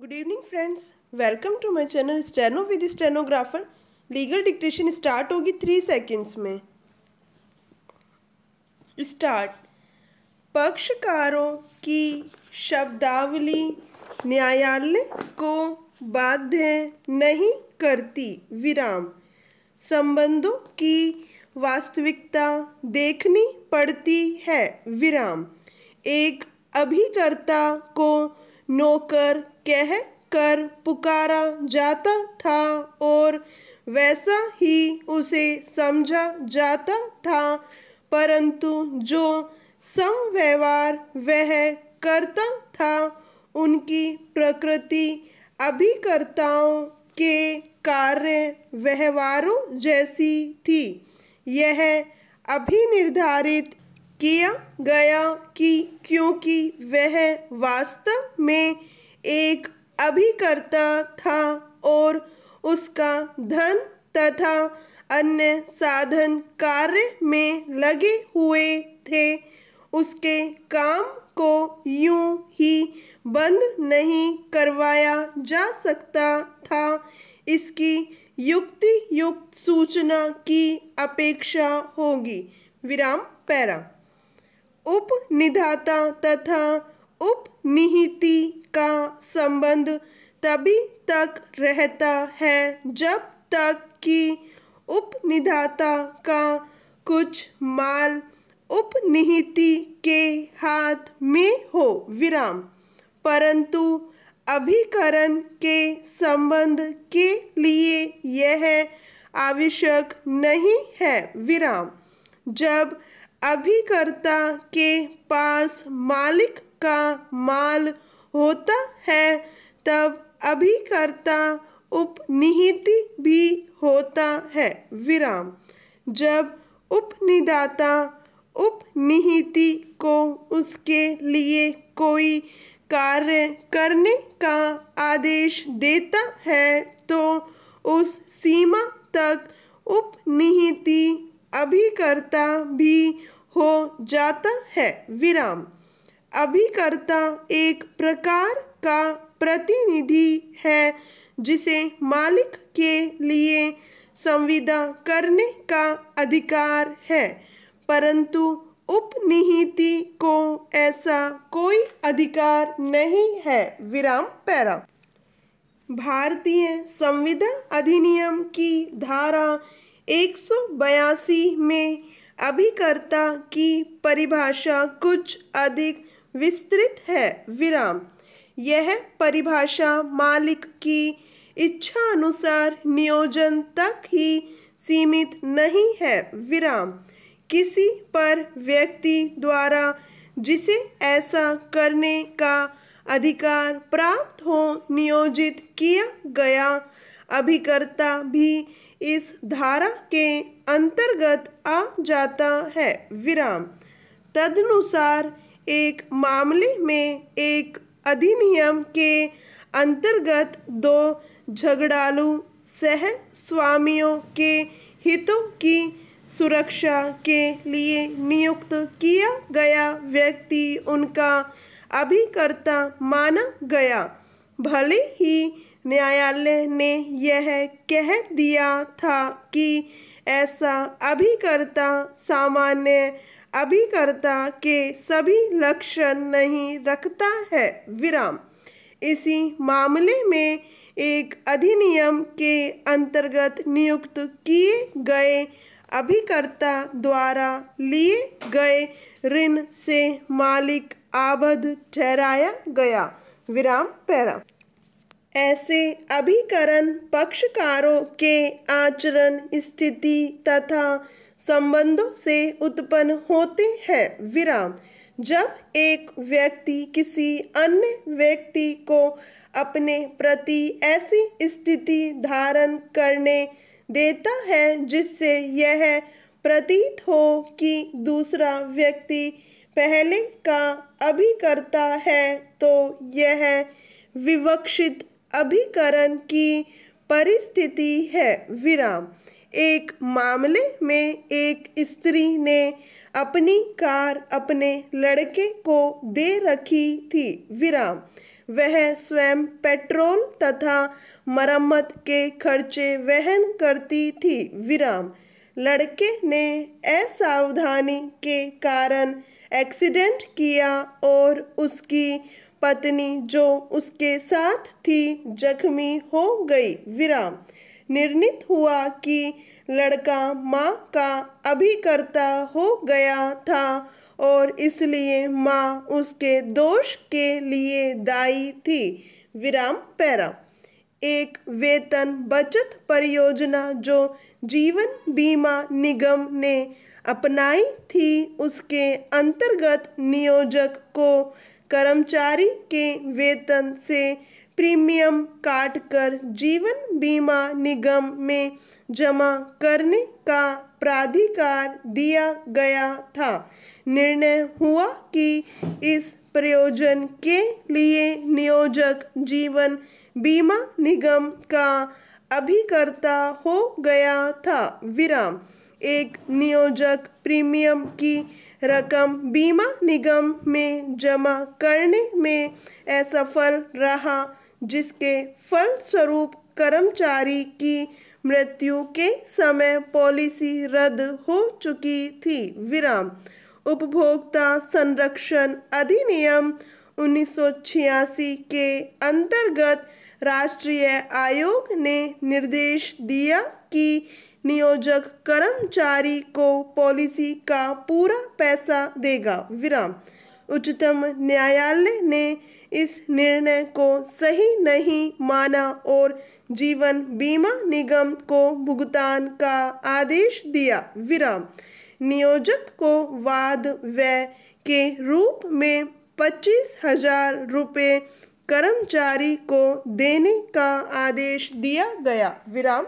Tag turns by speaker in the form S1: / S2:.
S1: good evening friends welcome to my channel steno with stenographer legal dictation start होगी three seconds में start पक्षकारों की शब्दावली न्यायालय को बाध्य नहीं करती विराम संबंधों की वास्तविकता देखनी पड़ती है विराम एक अभिकर्ता को नौकर कह कर पुकारा जाता था और वैसा ही उसे समझा जाता था परंतु जो समव्यवहार वह करता था उनकी प्रकृति अभिकर्ताओं के कार्य व्यवहारों जैसी थी यह अभिनिर्धारित किया गया कि क्योंकि वह वास्तव में एक अभिकर्ता था और उसका धन तथा अन्य साधन कार्य में लगे हुए थे उसके काम को यूं ही बंद नहीं करवाया जा सकता था इसकी युक्ति युक्त सूचना की अपेक्षा होगी विराम पैरा उपनिधाता तथा उप निहिति का संबंध तभी तक रहता है जब तक कि उपनिधाता का कुछ माल उपनिहिति के हाथ में हो विराम परंतु अभिकरण के संबंध के लिए यह आवश्यक नहीं है विराम जब अभिकर्ता के पास मालिक का माल होता है तब अभिकर्ता उपनिहित भी होता है विराम जब उपनिदाता उपनिहिति को उसके लिए कोई कार्य करने का आदेश देता है तो उस सीमा तक उपनिहिति अभिकर्ता भी हो जाता है विराम अभिकर्ता एक प्रकार का प्रतिनिधि है जिसे मालिक के लिए संविदा करने का अधिकार है परंतु उपनिहिति को ऐसा कोई अधिकार नहीं है विराम पैरा भारतीय संविदा अधिनियम की धारा एक में अभिकर्ता की परिभाषा कुछ अधिक विस्तृत है विराम यह परिभाषा मालिक की इच्छा अनुसार नियोजन तक ही सीमित नहीं है विराम किसी पर व्यक्ति द्वारा जिसे ऐसा करने का अधिकार प्राप्त हो नियोजित किया गया अभिकर्ता भी इस धारा के अंतर्गत आ जाता है विराम तदनुसार एक मामले में एक अधिनियम के अंतर्गत दो झगड़ालू सह स्वामियों के हितों की सुरक्षा के लिए नियुक्त किया गया व्यक्ति उनका अभिकर्ता माना गया भले ही न्यायालय ने यह कह दिया था कि ऐसा अभिकर्ता सामान्य अभिकर्ता के सभी लक्षण नहीं रखता है विराम इसी मामले में एक अधिनियम के अंतर्गत नियुक्त किए गए अभिकर्ता द्वारा लिए गए ऋण से मालिक आबद्ध ठहराया गया विराम पैरा ऐसे अभिकरण पक्षकारों के आचरण स्थिति तथा संबंधों से उत्पन्न होते हैं विराम जब एक व्यक्ति किसी अन्य व्यक्ति को अपने प्रति ऐसी स्थिति धारण करने देता है जिससे यह प्रतीत हो कि दूसरा व्यक्ति पहले का अभिकर्ता है तो यह विवक्षित अभिकरण की परिस्थिति है विराम एक मामले में एक स्त्री ने अपनी कार अपने लड़के को दे रखी थी विराम वह स्वयं पेट्रोल तथा मरम्मत के खर्चे वहन करती थी विराम लड़के ने असावधानी के कारण एक्सीडेंट किया और उसकी पत्नी जो उसके साथ थी जख्मी हो गई विराम निर्णित हुआ कि लड़का माँ का अभिकर्ता हो गया था और इसलिए माँ उसके दोष के लिए दायी थी विराम पैरा एक वेतन बचत परियोजना जो जीवन बीमा निगम ने अपनाई थी उसके अंतर्गत नियोजक को कर्मचारी के वेतन से प्रीमियम काटकर जीवन बीमा निगम में जमा करने का प्राधिकार दिया गया था निर्णय हुआ कि इस प्रयोजन के लिए नियोजक जीवन बीमा निगम का अभिकर्ता हो गया था विराम एक नियोजक प्रीमियम की रकम बीमा निगम में जमा करने में असफल रहा जिसके फलस्वरूप कर्मचारी की मृत्यु के समय पॉलिसी रद्द हो चुकी थी विराम उपभोक्ता संरक्षण अधिनियम उन्नीस के अंतर्गत राष्ट्रीय आयोग ने निर्देश दिया कि नियोजक कर्मचारी को पॉलिसी का पूरा पैसा देगा विराम उच्चतम न्यायालय ने इस निर्णय को सही नहीं माना और जीवन बीमा निगम को भुगतान का आदेश दिया विराम नियोजक को वाद व्यय के रूप में पच्चीस हजार रुपये कर्मचारी को देने का आदेश दिया गया विराम